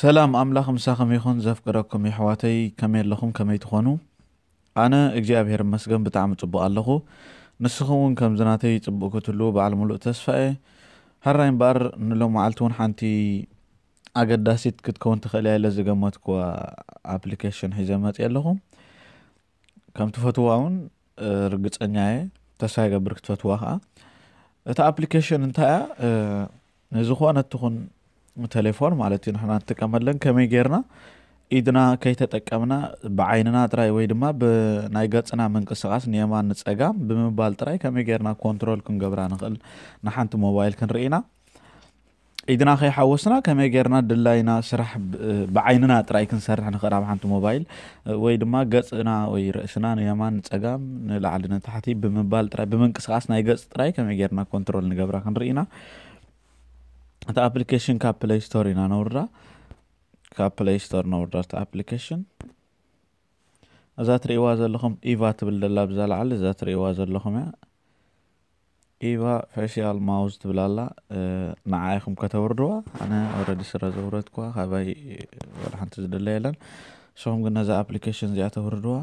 ሰላም ኣምላኽ ምሳ ከመይ ይኹን ዘፍቅረኩም ይሕዋተይ ከመይ ኣለኹም ከመይ ትኾኑ ኣነ እግዚኣብሄር መስገን ብጣዕሚ ፅቡቅ ኣለኹ ንስኹም እውን ከምዝናተይ ፅቡቅ ክትህልው በዓል ሙሉእ ተስፋኤ ሃራይ እምበኣር ንሎም መዓልቲ እውን ሓንቲ ኣገዳሲት ክትከውን ትኽእል እያ የለ ዝገመትክዋ ኣፕሊኬሽን ሒዘ መፅእ ኣለኹ ከም ትፈትዋ እውን ርግፀኛ የ ተስፋ ይገብር ክትፈትዋ ከዓ እታ ኣፕሊኬሽን እንታይ እያ ንዝኾነትኹን ቴሌፎን ማለት እዩ ንሕና ንጥቀመለን ከመይ ጌርና ኢድና ከይተጠቀምና ብዓይንና ጥራይ ወይ ድማ ብናይ ገፅና ምንቅስቃስ ንየማን ንፀጋም ብምባል ጥራይ ከመይ ጌርና ኮንትሮል ክንገብራ ንኽእል ንሓንቲ ሞባይል ክንርኢና ኢድና ከይሓወስና ከመይ ጌርና ድላይና ስራሕ ብዓይንና ጥራይ ክንሰርሕ ንኽእል ኣብ ሓንቲ ሞባይል ወይ ድማ ገፅና ወይ ርእስና ንየማን ንፀጋም ንላዕሊ ንታሕቲ ብምባል ጥራይ ብምንቅስቃስ ናይ ገፅ ጥራይ ከመይ ጌርና ኮንትሮል ንገብራ ክንርኢና እቲ ኣፕሊኬሽን ካብ ፕለይ ስቶር ኢና ነውርዳ ካብ ፕለይ ስቶር ነውርዳ እቲ ኣፕሊኬሽን እዛ ትርእይዋ ዘለኹም ኢቫ ትብል ደላ ብዛላዓሊ እዛ ትርእይዋ ዘለኹም እያ ኢቫ ፌሽያል ማውዝ ትብል ኣላ ንዓይኹም ከተውርድዋ ኣነ ኦረዲ ስረ ዘውረድክዋ ካባይ ወደ ሓንቲ ዝደለየ የለን ንስኹም ግን ነዛ ኣፕሊኬሽን እዚኣ ተውርድዋ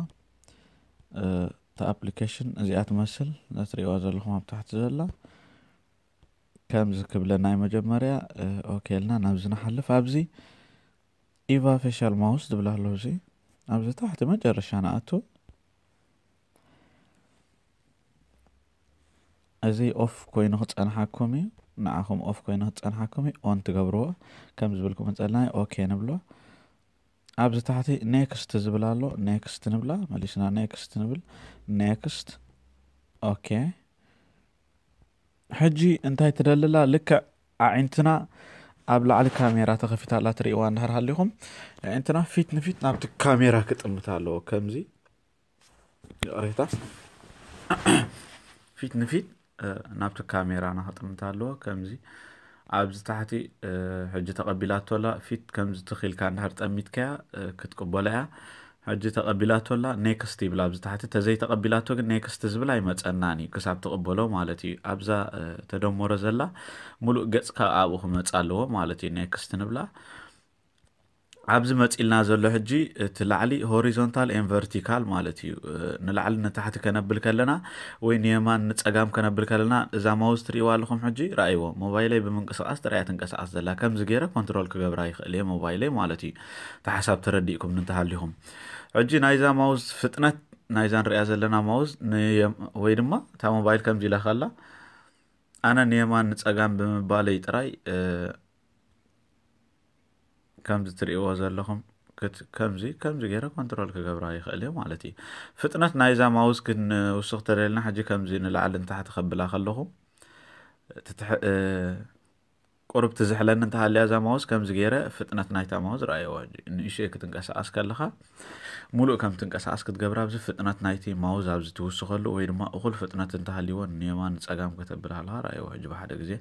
እታ ኣፕሊኬሽን እዚኣ ትመስል እዛ ትርእይዋ ዘለኹም ኣብ ታሕቲ ዘላ ከም ዝክብለ ናይ መጀመርያ ኦኬ ኢልና ናብዚ ንሓልፍ ኣብዚ ኢቫ ፌሻል ማውስ ዝብላ ኣለዉ እዚ ኣብዚ ታሕቲ መጨረሻ ንኣቱ እዚ ኦፍ ኮይኑ ክፀንሓኩም እዩ ንዓኹም ኦፍ ኮይኑ ክፀንሓኩም እዩ ኦን ትገብርዎ ከም ዝብልኩም ፀልና ኦኬ ንብሎ ኣብዚ ታሕቲ ኔክስት ዝብላ ኣሎ ኔክስት ንብላ መሊስና ኔክስት ንብል ኔክስት ኦኬ ሕጂ እንታይ ትደልላ ልክዕ ኣዒንትና ኣብ ላዕሊ ካሜራ ተኸፊታ ኣላ ትርእዋ እንዳሃር ሃለኹም ኣዒንትና ፊት ንፊት ናብቲ ካሜራ ክጥምት ኣለዎ ከምዚ ይቕሬታ ፊት ንፊት ናብቲ ካሜራ ናክጥምት ኣለዎ ከምዚ ኣብዚ ታሕቲ ሕጂ ተቐቢላቶላ ፊት ከምዚ ትኽኢልካ እንዳሃር ጠሚትከያ ክትቅበላ እያ ሕጂ ተቐቢላቶላ ኔክስት ይብላ ብዝታሕቲ ተዘይተቐቢላቶ ግን ኔክስት ዝብል ኣይመፀናን እዩ ክሳብ ትቕበሎ ማለት እዩ ኣብዛ ተደመሮ ዘላ ሙሉእ ገፅካ ኣብኡ ክመፅ ኣለዎ ማለት እዩ ኔክስት ንብላ ኣብዚ መፂኢልና ዘሎ ሕጂ እቲ ላዕሊ ሆሪዞንታል ኤን ቨርቲካል ማለት እዩ ንላዕሊ ንታሕቲ ከነብል ከለና ወይ ንየማን ንፀጋም ከነብል ከለና እዛ ማውስ ትርእይዋ ኣለኹም ሕጂ ረኣይዎ ሞባይለይ ብምንቅስቃስ ጥራያ ትንቀሳቀስ ዘላ ከምዚ ገይረ ኮንትሮል ክገብራ ይኽእል እየ ሞባይለይ ማለት እዩ ተሓሳብ ተረዲእኩም ንንተሃሊኹም ሕጂ ናይዛ ማውስ ፍጥነት ናይዛ ንሪኣ ዘለና ማውስ ወይ ድማ እታ ሞባይል ከምዚ ኢላ ከላ ኣነ ንየማን ንፀጋም ብምባለይ ጥራይ كمزي تريئوا زلكم كت كمزي كمزي غيره كنترول كجبراي خليه مالتي فتنة نايزا ماوس كن وسخت علينا حاجة كمزي نلعل تحت خبلها خلهم تتح أه ቁርብቲ ዝሕለኒ እንተሃልያ እዛ ማውዝ ከምዚ ገይረ ፍጥነት ናይታ ማውዝ ረኣየዋ ንእሽየ ክትንቀሳቐስ ከለካ ሙሉእ ከም ትንቀሳቐስ ክትገብር ኣብዚ ፍጥነት ናይቲ ማውዝ ኣብዚ ትውስኸሉ ወይ ድማ እኹል ፍጥነት እንተሃልይዎ ንየማን ፀጋም ከተብል ሃለካ ረኣየዎ ሕጂ ብሓደ ግዜ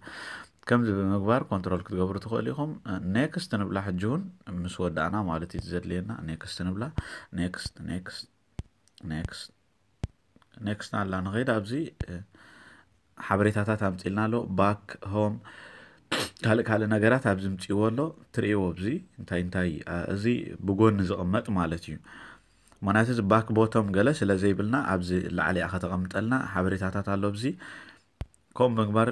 ከምዚ ብምግባር ኮንትሮል ክትገብሩ ትኽእሉ ኢኹም ኔክስት ንብላ ሕጂ እውን ምስ ወዳእና ማለት እዩ ዘድልየና ኔክስት ንብላ ኔክስት ኔክስት ኔክስት ኔክስት ኣላ ንኸይድ ኣብዚ ሓበሬታታት ኣምፂልና ኣሎ ባክ ሆም ካልእ ካልእ ነገራት ኣብዚ ምፅእዎ ኣሎ ትርእዎ ብዚ እንታይ እንታይ እዚ ብጎኒ ዝቕመጥ ማለት እዩ ምክንያቱ እዚ ባክ ቦቶም ገለ ስለ ዘይብልና ኣብዚ ላዕሊ ኣ ከተቐምጠልና ሓበሬታታት ኣሎ ብዚ ከምኡ ምግባር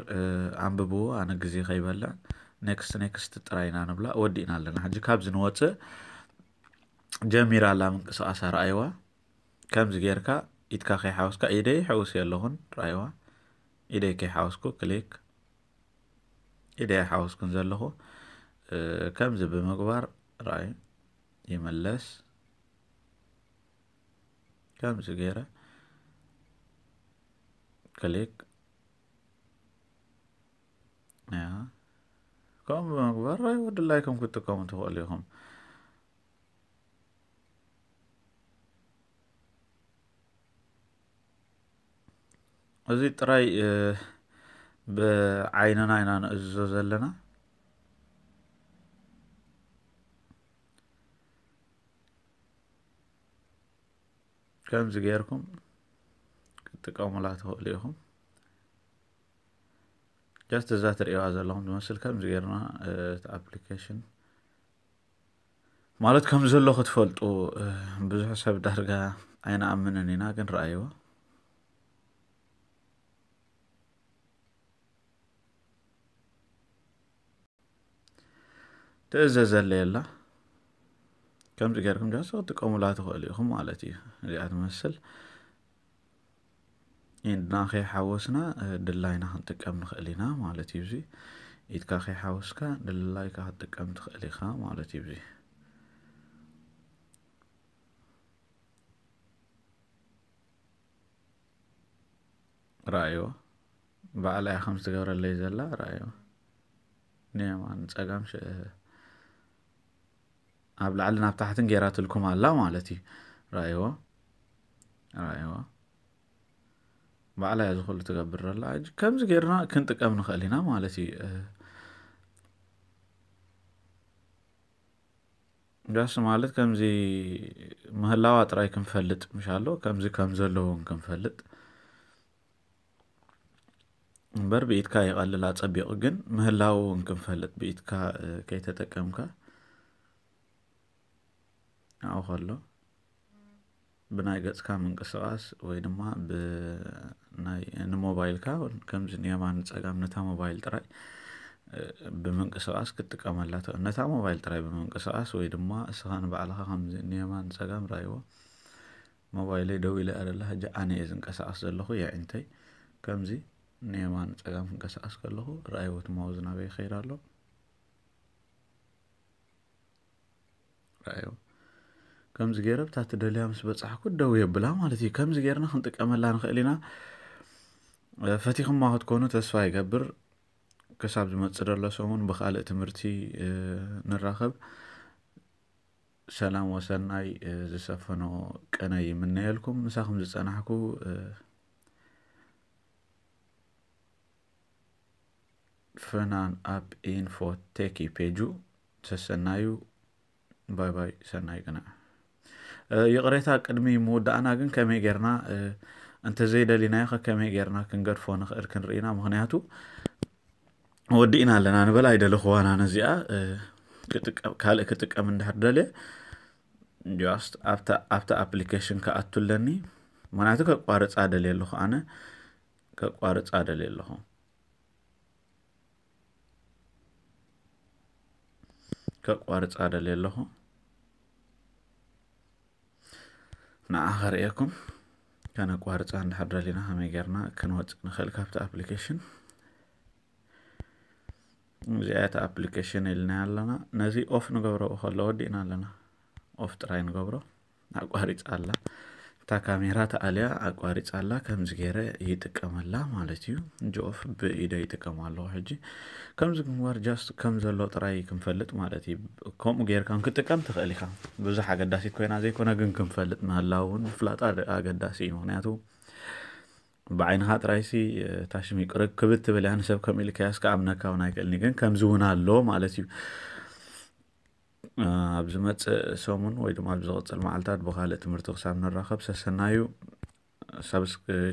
ኣንብብዎ ኣነ ግዜ ከይበልዕ ኔክስት ኔክስት ጥራይ ኢና ንብላ ወዲእና ኣለና ሕጂ ካብዚ ንወፅእ ጀሚራ ኣላ ምንቅስቃሳ ረኣይዋ ከምዚ ጌርካ ኢድካ ከይሓወስካ ኢደይ ሕውስ ኣለኹን ረኣይዋ ኢደይ ከይሓወስኩ ክሊክ إذا حاوس كنزله هو آه، كم زب مقبر راي يملس كم زغيره كليك نعم آه، كم مقبر راي ود لايكم كنت كم تقوليهم أزيد راي أه بعيننا عيننا نأزز لنا كم زغيركم كتقوم لا تهوليهم جاست ذات رئيوة زلهم دمسل كم زغيرنا تابليكيشن مالت كم زلو خطفلت و بزح سب درقا عينا أمنا نينا كن رأيوه تأززل يلا كم تقاركم جالس تقوموا لا تخليهم مالتي اللي أتمثل عندنا خي حوسنا دلاينا هنتقم نخلينا مالتي بزي إيدكا خي حوسكا دلايكا هتقم تخليخا مالتي بزي رأيو بعلى خمس تقرا اللي زلا رأيو نعم عن تقام شئ أب لعلنا بتحت نجيرات الكما لا مالتي رأيوا رأيوا بعلى يدخل تقبر الله كم زجيرنا كنت كم نخلينا مالتي أه. جاس مالت كم زي مهلاوات رأي كم فلت مش هلو كم زي كم زلون كم فلت بربيت كاي قال لا تبيق جن مهلاو كم فلت بيت أه، كا كي تتكم ንዕኡ ከሎ ብናይ ገፅካ ምንቅስቃስ ወይ ድማ ብናይ ንሞባይልካ ከምዚ ንየማን ፀጋም ነታ ሞባይል ጥራይ ብምንቅስቃስ ክትጥቀመላ ነታ ሞባይል ጥራይ ብምንቅስቃስ ወይ ድማ እስኻ ንባዕልኻ ከምዚ ንየማን ፀጋም ራይዎ ሞባይለይ ደው ኢለ ኣደላ ሕጂ ኣነ እየ ዝንቀሳቀስ ዘለኹ የዕንተይ ከምዚ ንየማን ፀጋም ክንቀሳቀስ ከለኹ ራእይዎት ትማዊ ዝናበይ ይኸይድ ኣሎ ራእዮ كم زغير بتاعت دليام سبت صحكو دو يبلا مالتي كم زغيرنا خنتك امل لان خلينا فتيخم ما هاد كونو تسواي قبر كساب زمت صدر الله سومون بخالق تمرتي نراخب سلام وسلم اي زي سفنو كناي من نيلكم مساخم زي سانحكو فنان اب فو تيكي بيجو سسنايو باي باي سنايو كناي የቕሬታ ቅድሚ ምውዳእና ግን ከመይ ጌርና እንተዘይደሊናዮ ኸ ከመይ ጌርና ክንገድፎ ንኽእል ክንርኢና ምክንያቱ ወዲእና ኣለና ንበል ኣይደለኽዋና ነዚኣ ካልእ ክጥቀም እንዳሕር ደልየ ስ ኣብታ ኣፕሊኬሽን ክኣቱለኒ ምክንያቱ ከቋርፃ ደልየ ኣለኹ ኣነ ከቋርፃ ደልየ ኣለኹ ከቋርፃ ደልየ ኣለኹ ንኣኸርእየኩም ከነቋርፃ እንድሓር ደሊና ከመይ ጌርና ክንወፅእ ንኽእል ካብቲ ኣፕሊኬሽን እዚኣ ኣፕሊኬሽን ኢልናይ ኣለና ነዚ ኦፍ ንገብሮ ከሎ ወዲእና ኣለና ኦፍ ጥራይ ንገብሮ ኣቋሪፃ ኣላ እታ ካሜራ ተኣልያ ኣቋሪፃላ ከምዚ ገይረ ይጥቀመላ ማለት እዩ ጆኦፍ ብኢደ ይጥቀማ ኣለዎ ሕጂ ከምዚ ግንባር ጃስ ከም ዘሎ ጥራይ ክንፈልጥ ማለት እዩ ከምኡ ጌርካ ክጥቀም ትኽእል ኢኻ ብዙሕ ኣገዳሲት ኮይና ዘይኮነ ግን ክንፈልጥ ምህላው እውን ምፍላጣ ኣገዳሲ እዩ ምክንያቱ ብዓይንኻ ጥራይሲ ታሽሚ ቅርክብት ትብል ያ ንሰብ ከም ኢልከያስ ከኣምነካ እውን ኣይክእልኒ ግን ከምዚ እውን ኣሎ ማለት እዩ ኣብ ዝመፅእ ሰሙን ወይ ድማ ኣብ ዝቕፅል መዓልትታት ብካልእ ትምህርቲ ክሳብ ንራኸብ ሰሰናዩ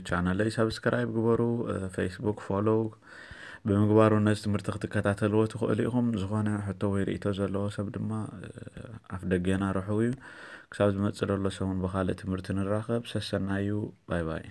ቻናለይ ሰብስክራይብ ግበሩ ፌስቡክ ፎሎው ብምግባሩ ነዚ ትምህርቲ ክትከታተልዎ ትኽእሉ ኢኹም ዝኾነ ሕቶ ወይ ርእቶ ዘለዎ ሰብ ድማ ኣፍ ደገና ርሑቡ እዩ ክሳብ ዝመፅእ ዘሎ ሰሙን ብካልእ ትምህርቲ ንራኸብ ሰሰናዩ ባይ ባይ